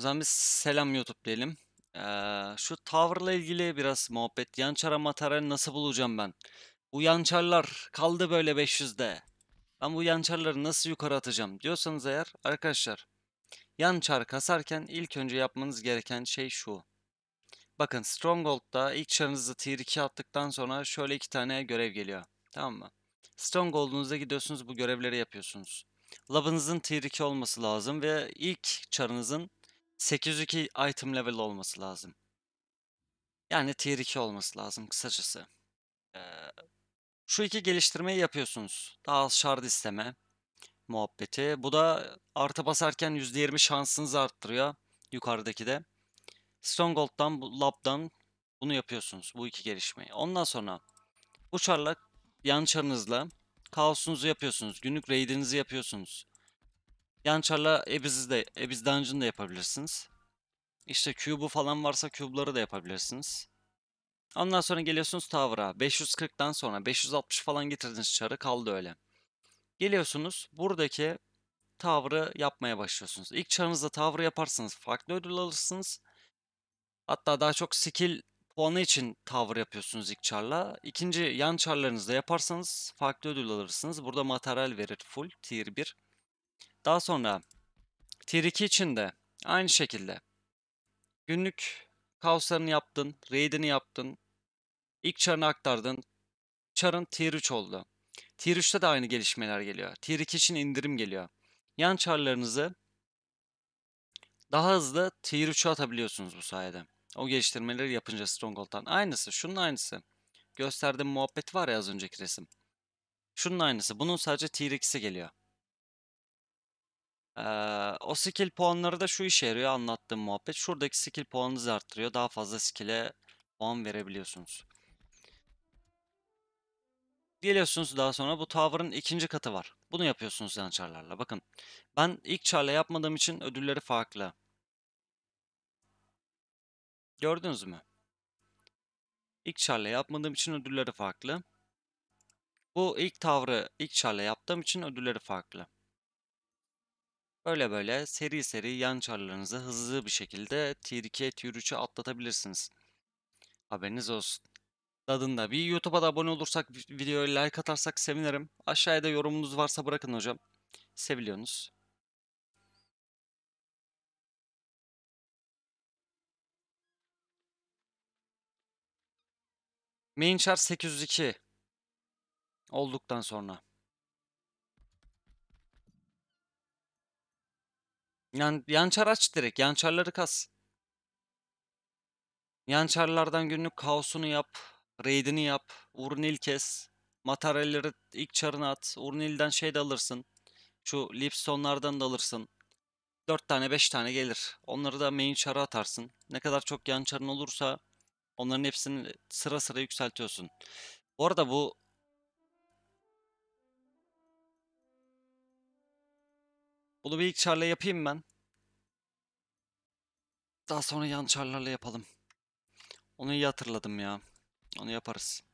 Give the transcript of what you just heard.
zaman biz selam YouTube diyelim. Ee, şu tavırla ilgili biraz muhabbet. Yançara matara nasıl bulacağım ben? Bu yançarlar kaldı böyle 500'de. Ben bu yançarları nasıl yukarı atacağım diyorsanız eğer arkadaşlar yançar kasarken ilk önce yapmanız gereken şey şu. Bakın Stronghold'da ilk çarınızı tier 2 attıktan sonra şöyle iki tane görev geliyor. Tamam mı? Stronghold'unuza gidiyorsunuz bu görevleri yapıyorsunuz. Labınızın tier 2 olması lazım ve ilk çarınızın 802 item level olması lazım. Yani tier 2 olması lazım kısacası. Ee, şu iki geliştirmeyi yapıyorsunuz. Daha az şard isteme muhabbeti. Bu da artı basarken %20 şansınızı arttırıyor yukarıdaki de. Stronghold'dan, Lab'dan bunu yapıyorsunuz. Bu iki gelişmeyi. Ondan sonra uçarla yan çarınızla kaosunuzu yapıyorsunuz. Günlük raidinizi yapıyorsunuz. Yançar'la Abyss'i de, Abyss Dungeon'ı da yapabilirsiniz. İşte Cube'u falan varsa Cube'ları da yapabilirsiniz. Ondan sonra geliyorsunuz Tower'a. 540'dan sonra 560 falan getirdiniz çarı kaldı öyle. Geliyorsunuz buradaki Tower'ı yapmaya başlıyorsunuz. İlk çarınızda Tower'ı yaparsanız farklı ödül alırsınız. Hatta daha çok skill puanı için tavır yapıyorsunuz ilk çarla. İkinci yan çarlarınızda yaparsanız farklı ödül alırsınız. Burada materyal verir full tier 1. Daha sonra tier 2 için de aynı şekilde günlük kaoslarını yaptın, raidini yaptın, ilk çarını aktardın, çarın tier 3 oldu. Tier 3'te de aynı gelişmeler geliyor. Tier 2 için indirim geliyor. Yan çarlarınızı daha hızlı tier 3'e atabiliyorsunuz bu sayede. O geliştirmeleri yapınca Stronghold'dan. Aynısı, şunun aynısı. Gösterdiğim muhabbet var ya az önceki resim. Şunun aynısı. Bunun sadece tier 2'si geliyor. Ee, o skill puanları da şu işe yarıyor anlattığım muhabbet. Şuradaki skill puanınızı arttırıyor. Daha fazla skill'e puan verebiliyorsunuz. Geliyorsunuz daha sonra bu tower'ın ikinci katı var. Bunu yapıyorsunuz yan Bakın ben ilk çarla yapmadığım için ödülleri farklı. Gördünüz mü? İlk çarla yapmadığım için ödülleri farklı. Bu ilk tavrı ilk çarla yaptığım için ödülleri farklı. Öyle böyle seri seri yan çarlarınızı hızlı bir şekilde tier 2'ye atlatabilirsiniz. Haberiniz olsun. Tadında bir YouTube'a da abone olursak videoya like atarsak sevinirim. Aşağıya da yorumunuz varsa bırakın hocam. Seviliyorsunuz. Main char 802 olduktan sonra. Yan, yançar aç direkt. Yançarları kas. Yançarlardan günlük kaosunu yap. Raid'ini yap. Urnil kes. Materyalleri ilk çarına at. Urnil'den şey de alırsın. Şu Lipstonlardan da alırsın. 4 tane 5 tane gelir. Onları da main çara atarsın. Ne kadar çok yan olursa onların hepsini sıra sıra yükseltiyorsun. Bu arada bu Bunu bir ilk çarla yapayım ben. Daha sonra yan çarlarla yapalım. Onu iyi hatırladım ya. Onu yaparız.